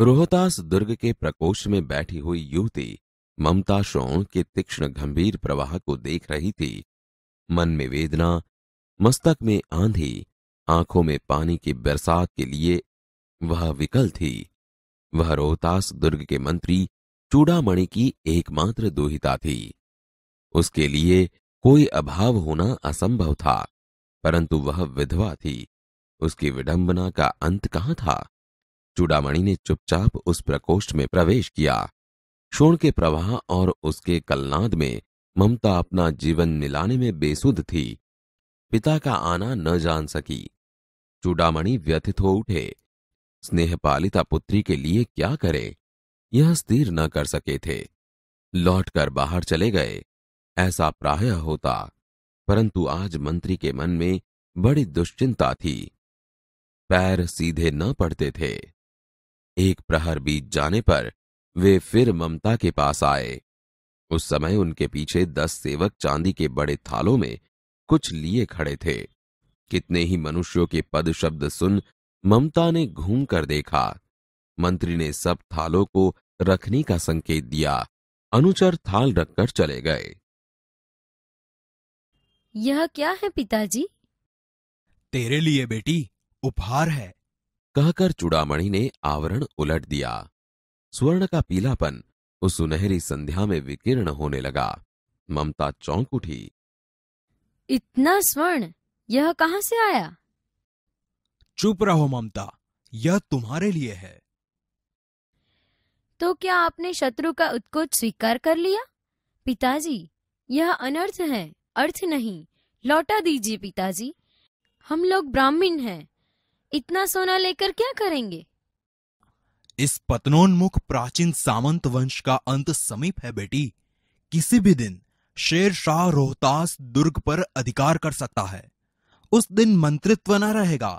रोहतास दुर्ग के प्रकोष्ठ में बैठी हुई युवती ममता श्रोण के तीक्ष्ण गंभीर प्रवाह को देख रही थी मन में वेदना मस्तक में आंधी आंखों में पानी की बरसात के लिए वह विकल थी वह रोहतास दुर्ग के मंत्री चूड़ामणि की एकमात्र दोहिता थी उसके लिए कोई अभाव होना असंभव था परंतु वह विधवा थी उसकी विडंबना का अंत कहाँ था चूड़ामणि ने चुपचाप उस प्रकोष्ठ में प्रवेश किया शोण के प्रवाह और उसके कलनाद में ममता अपना जीवन मिलाने में बेसुध थी पिता का आना न जान सकी चूड़ामणि व्यथित हो उठे स्नेहपालिता पुत्री के लिए क्या करे यह स्थिर न कर सके थे लौटकर बाहर चले गए ऐसा प्राय होता परंतु आज मंत्री के मन में बड़ी दुश्चिंता थी पैर सीधे न पड़ते थे एक प्रहर बीत जाने पर वे फिर ममता के पास आए उस समय उनके पीछे दस सेवक चांदी के बड़े थालों में कुछ लिए खड़े थे कितने ही मनुष्यों के पद शब्द सुन ममता ने घूम कर देखा मंत्री ने सब थालों को रखने का संकेत दिया अनुचर थाल रखकर चले गए यह क्या है पिताजी तेरे लिए बेटी उपहार है कहकर चुड़ामणि ने आवरण उलट दिया स्वर्ण का पीलापन उस सुनहरी संध्या में विकीर्ण होने लगा ममता चौंक उठी इतना स्वर्ण यह कहां से आया चुप रहो ममता यह तुम्हारे लिए है तो क्या आपने शत्रु का उत्कोच स्वीकार कर लिया पिताजी यह अनर्थ है अर्थ नहीं लौटा दीजिए पिताजी हम लोग ब्राह्मण हैं इतना सोना लेकर क्या करेंगे इस पतनोन्मुख प्राचीन सामंत वंश का अंत समीप है बेटी किसी भी दिन शेर शाह रोहतास दुर्ग पर अधिकार कर सकता है उस दिन मंत्रित्व न रहेगा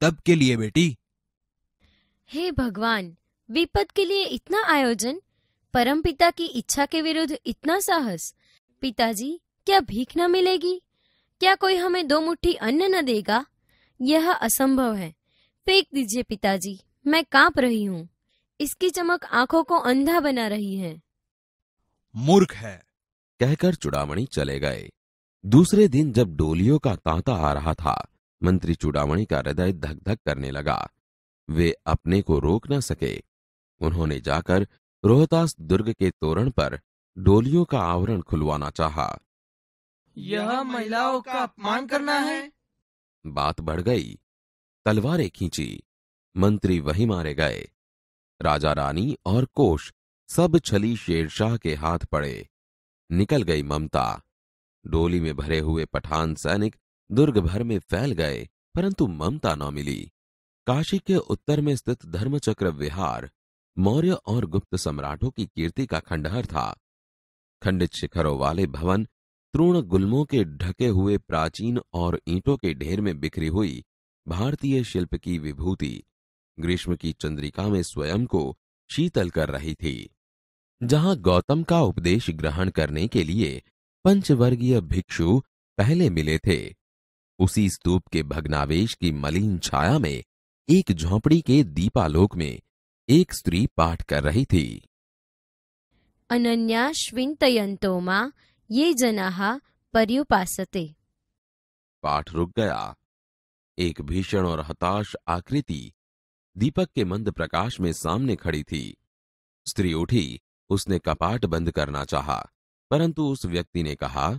तब के लिए बेटी हे भगवान विपद के लिए इतना आयोजन परम पिता की इच्छा के विरुद्ध इतना साहस पिताजी क्या भीख न मिलेगी क्या कोई हमें दो मुट्ठी अन्न न देगा यह असंभव है फेंक दीजिए पिताजी मैं कांप रही हूँ इसकी चमक आंखों को अंधा बना रही है मूर्ख है कहकर चुड़ामणि चले गए दूसरे दिन जब डोलियों का तांता आ रहा था मंत्री चुड़ामणि का हृदय धक धक करने लगा वे अपने को रोक न सके उन्होंने जाकर रोहतास दुर्ग के तोरण पर डोलियों का आवरण खुलवाना चाहा। यह महिलाओं का अपमान करना है बात बढ़ गई तलवारें खींची मंत्री वही मारे गए राजा रानी और कोश सब छली शेरशाह के हाथ पड़े निकल गई ममता डोली में भरे हुए पठान सैनिक दुर्ग भर में फैल गए परंतु ममता न मिली काशी के उत्तर में स्थित धर्मचक्र विहार मौर्य और गुप्त सम्राटों की कीर्ति का खंडहर था खंडित शिखरों वाले भवन तृण गुलमों के ढके हुए प्राचीन और ईंटों के ढेर में बिखरी हुई भारतीय शिल्प की विभूति ग्रीष्म की चंद्रिका में स्वयं को शीतल कर रही थी जहां गौतम का उपदेश ग्रहण करने के लिए पंचवर्गीय भिक्षु पहले मिले थे उसी स्तूप के भग्नावेश की मलिन छाया में एक झोपड़ी के दीपालोक में एक स्त्री पाठ कर रही थी अनन्या मां ये जनाहा पर्युपासते पाठ रुक गया एक भीषण और हताश आकृति दीपक के मंद प्रकाश में सामने खड़ी थी स्त्री उठी उसने कपाट बंद करना चाहा परंतु उस व्यक्ति ने कहा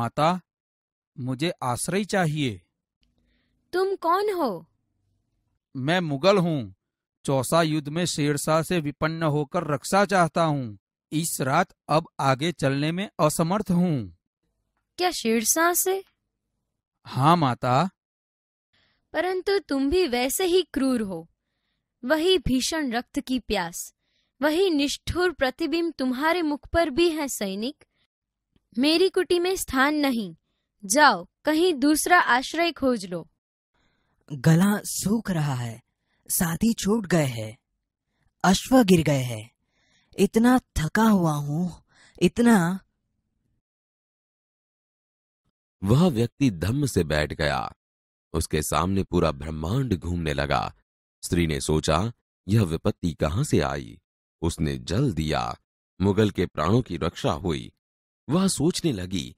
माता मुझे आश्रय चाहिए तुम कौन हो मैं मुगल हूँ चौसा युद्ध में शेरशाह से विपन्न होकर रक्षा चाहता हूँ इस रात अब आगे चलने में असमर्थ हूँ क्या शेरशाह से हाँ माता परंतु तुम भी वैसे ही क्रूर हो वही भीषण रक्त की प्यास वही निष्ठुर प्रतिबिंब तुम्हारे मुख पर भी है सैनिक मेरी कुटी में स्थान नहीं जाओ कहीं दूसरा आश्रय खोज लो गला सूख रहा है साथी छूट गए हैं अश्व गिर गए हैं इतना थका हुआ हूं इतना वह व्यक्ति धम्म से बैठ गया उसके सामने पूरा ब्रह्मांड घूमने लगा स्त्री ने सोचा यह विपत्ति कहां से आई उसने जल दिया मुगल के प्राणों की रक्षा हुई वह सोचने लगी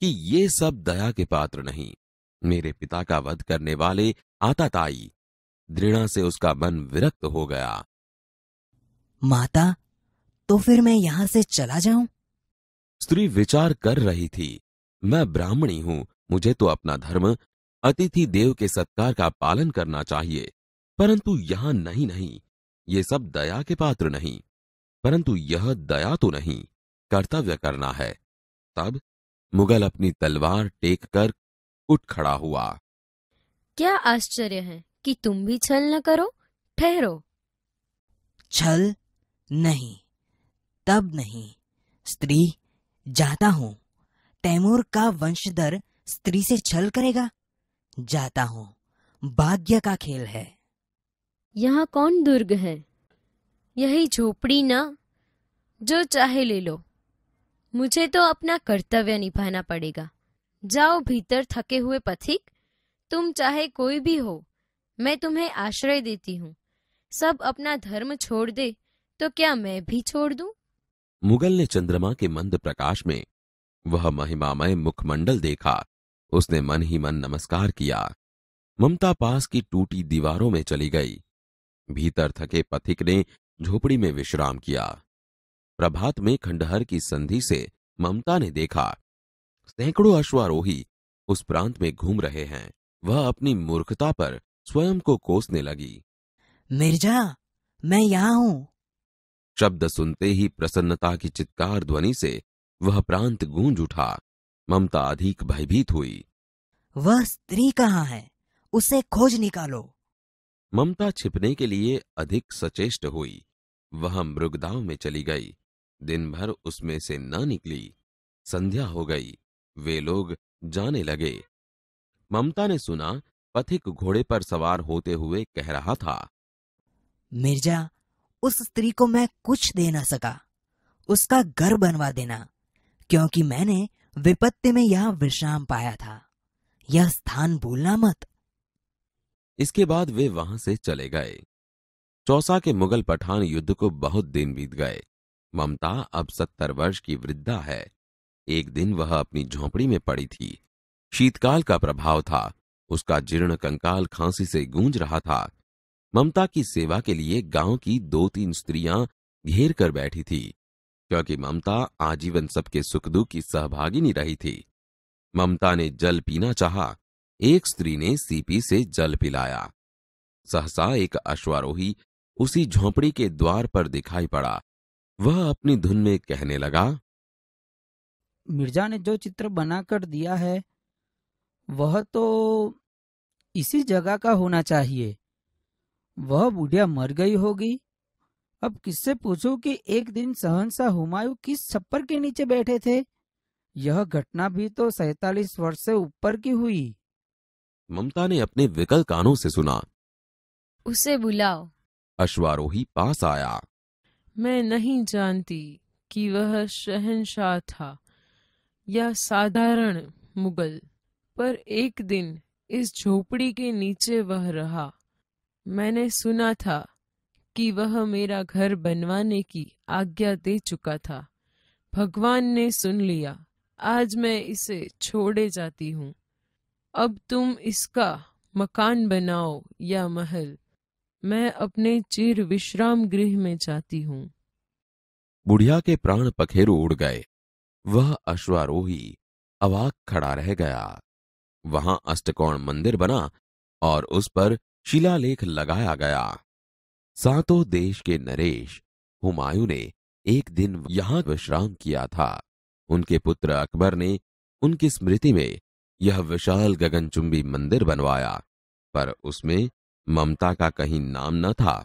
कि ये सब दया के पात्र नहीं मेरे पिता का वध करने वाले आताताई दृढ़ा से उसका मन विरक्त हो गया माता तो फिर मैं यहाँ से चला जाऊं स्त्री विचार कर रही थी मैं ब्राह्मणी हूं मुझे तो अपना धर्म अतिथि देव के सत्कार का पालन करना चाहिए परंतु यहां नहीं नहीं ये सब दया के पात्र नहीं परंतु यह दया तो नहीं कर्तव्य करना है तब मुगल अपनी तलवार टेक कर उठ खड़ा हुआ क्या आश्चर्य है कि तुम भी छल न करो ठहरो छल नहीं तब नहीं स्त्री जाता हूं तैमूर का वंशधर स्त्री से छल करेगा जाता हूं भाग्य का खेल है यहाँ कौन दुर्ग है यही झोपड़ी ना जो चाहे ले लो मुझे तो अपना कर्तव्य निभाना पड़ेगा जाओ भीतर थके हुए पथिक तुम चाहे कोई भी हो मैं तुम्हें आश्रय देती हूँ सब अपना धर्म छोड़ दे तो क्या मैं भी छोड़ दू मुगल ने चंद्रमा के मंद प्रकाश में वह महिमामय मुखमंडल देखा उसने मन ही मन नमस्कार किया ममता पास की टूटी दीवारों में चली गई भीतर थके पथिक ने झोपड़ी में विश्राम किया प्रभात में खंडहर की संधि से ममता ने देखा सैकड़ों अश्वारोही उस प्रांत में घूम रहे हैं वह अपनी मूर्खता पर स्वयं को कोसने लगी मिर्जा मैं यहाँ हूँ शब्द सुनते ही प्रसन्नता की चित्कार ध्वनि से वह प्रांत गूंज उठा ममता अधिक भयभीत हुई वह स्त्री कहाँ है उसे खोज निकालो ममता छिपने के लिए अधिक सचेष्ट हुई वह मृगदाव में चली गई दिन भर उसमें से न निकली संध्या हो गई वे लोग जाने लगे ममता ने सुना पथिक घोड़े पर सवार होते हुए कह रहा था मिर्जा उस स्त्री को मैं कुछ दे ना सका उसका घर बनवा देना क्योंकि मैंने विपत्ति में यह विश्राम पाया था यह स्थान भूलना मत इसके बाद वे वहां से चले गए चौसा के मुगल पठान युद्ध को बहुत दिन बीत गए ममता अब सत्तर वर्ष की वृद्धा है एक दिन वह अपनी झोपड़ी में पड़ी थी शीतकाल का प्रभाव था उसका जीर्ण कंकाल खांसी से गूंज रहा था ममता की सेवा के लिए गांव की दो तीन स्त्रियां घेर कर बैठी थी क्योंकि ममता आजीवन सबके सुख दुख की सहभागिनी रही थी ममता ने जल पीना चाहा एक स्त्री ने सीपी से जल पिलाया सहसा एक अश्वारोही उसी झोंपड़ी के द्वार पर दिखाई पड़ा वह अपनी धुन में कहने लगा मिर्जा ने जो चित्र बनाकर दिया है वह तो इसी जगह का होना चाहिए वह बुढ़िया मर गई होगी अब किससे पूछू कि एक दिन सहनसा हुमायूं किस छप्पर के नीचे बैठे थे यह घटना भी तो सैतालीस वर्ष से ऊपर की हुई ममता ने अपने विकल कानों से सुना उसे बुलाओ अश्वारोही पास आया मैं नहीं जानती कि वह शहनशाह था या साधारण मुगल पर एक दिन इस झोपड़ी के नीचे वह रहा मैंने सुना था कि वह मेरा घर बनवाने की आज्ञा दे चुका था भगवान ने सुन लिया आज मैं इसे छोड़े जाती हूँ अब तुम इसका मकान बनाओ या महल मैं अपने चिर विश्राम गृह में जाती हूँ बुढ़िया के प्राण पखेरु उड़ गए वह अश्वारोही अवाक खड़ा रह गया वहां अष्टकोण मंदिर बना और उस पर शिलालेख लगाया गया सातों देश के नरेश हुमायूं ने एक दिन यहां विश्राम किया था उनके पुत्र अकबर ने उनकी स्मृति में यह विशाल गगनचुंबी मंदिर बनवाया पर उसमें ममता का कहीं नाम न था